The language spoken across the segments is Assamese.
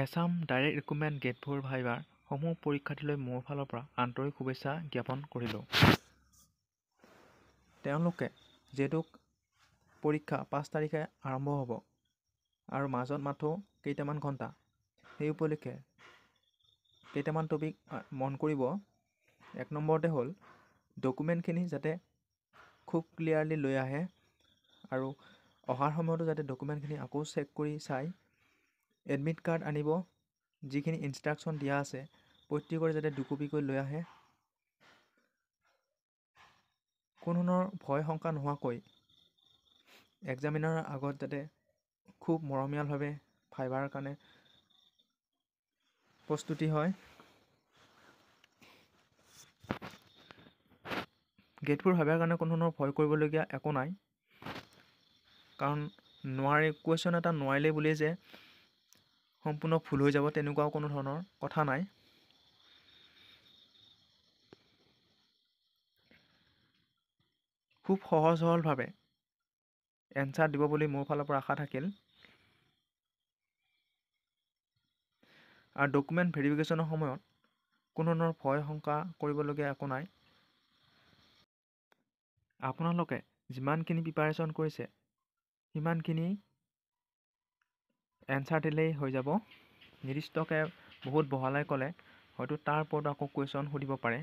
এছাম ডাইৰেক্ট ৰিক্ৰুটমেণ্ট গেটভোৰ ভাইবাৰ সমূহ পৰীক্ষাৰ্থীলৈ মোৰ ফালৰ পৰা আন্তৰিক শুভেচ্ছা জ্ঞাপন কৰিলোঁ তেওঁলোকে যিহেতু পৰীক্ষা পাঁচ তাৰিখে আৰম্ভ হ'ব আৰু মাজত মাথো কেইটামান ঘণ্টা সেই উপলক্ষে কেইটামান টপিক মন কৰিব এক নম্বৰতে হ'ল ডকুমেণ্টখিনি যাতে খুব ক্লিয়াৰলি লৈ আহে আৰু অহাৰ সময়তো যাতে ডকুমেণ্টখিনি আকৌ চেক কৰি চায় এডমিট কাৰ্ড আনিব যিখিনি ইনষ্ট্ৰাকশ্যন দিয়া আছে প্ৰত্যেকৰে যাতে দুকপিকৈ লৈ আহে কোনো ধৰণৰ ভয় শংকা নোহোৱাকৈ এক্সামিনাৰৰ আগত যাতে খুব মৰমীয়ালভাৱে ফাইবাৰৰ কাৰণে প্ৰস্তুতি হয় গেটবোৰ ভাবিবৰ কাৰণে কোনো ধৰণৰ ভয় কৰিবলগীয়া একো নাই কাৰণ নোৱাৰি কুৱেশ্যন এটা নোৱাৰিলে বুলিয়েই যে সম্পূৰ্ণ ফুল হৈ যাব তেনেকুৱাও কোনো ধৰণৰ কথা নাই খুব সহজ সৰলভাৱে এনচাৰ দিব বুলি মোৰ ফালৰ পৰা আশা থাকিল আৰু ডকুমেণ্ট ভেৰিফিকেশ্যনৰ সময়ত কোনো ধৰণৰ ভয় শংকা কৰিবলগীয়া একো নাই আপোনালোকে যিমানখিনি প্ৰিপাৰেশ্যন কৰিছে সিমানখিনি এনচাৰ দিলেই হৈ যাব নিৰ্দিষ্টকৈ বহুত বহলাই ক'লে হয়তো তাৰ ওপৰত আকৌ কুৱেশ্যন সুধিব পাৰে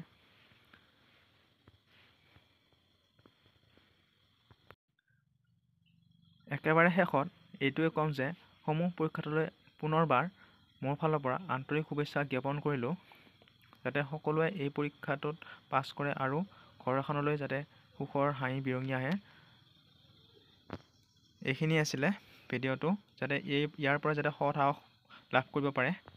একেবাৰে শেষত এইটোৱে ক'ম যে সমূহ পৰীক্ষাটোলৈ পুনৰবাৰ মোৰ ফালৰ পৰা আন্তৰিক শুভেচ্ছা জ্ঞাপন কৰিলোঁ যাতে সকলোৱে এই পৰীক্ষাটোত পাছ কৰে আৰু ঘৰ এখনলৈ যাতে সুখৰ হাঁহি বিৰঙি আহে এইখিনিয়ে আছিলে ভিডিঅ'টো যাতে এই ইয়াৰ পৰা যাতে সৎ সাহস লাভ কৰিব পাৰে